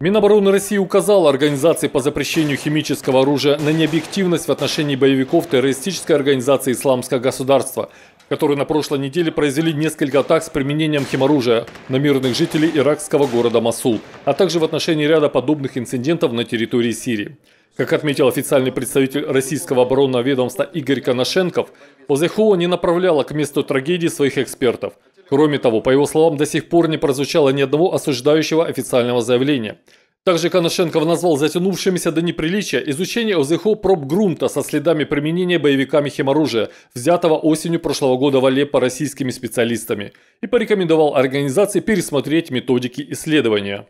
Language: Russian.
Минобороны России указала Организации по запрещению химического оружия на необъективность в отношении боевиков террористической организации «Исламское государство», которые на прошлой неделе произвели несколько атак с применением химоружия на мирных жителей иракского города Масул, а также в отношении ряда подобных инцидентов на территории Сирии. Как отметил официальный представитель российского оборонного ведомства Игорь Коношенков, Лазехова не направляла к месту трагедии своих экспертов – Кроме того, по его словам, до сих пор не прозвучало ни одного осуждающего официального заявления. Также Коношенков назвал затянувшимися до неприличия изучение ОЗХО проб грунта со следами применения боевиками химоружия, взятого осенью прошлого года в Алеппо российскими специалистами, и порекомендовал организации пересмотреть методики исследования.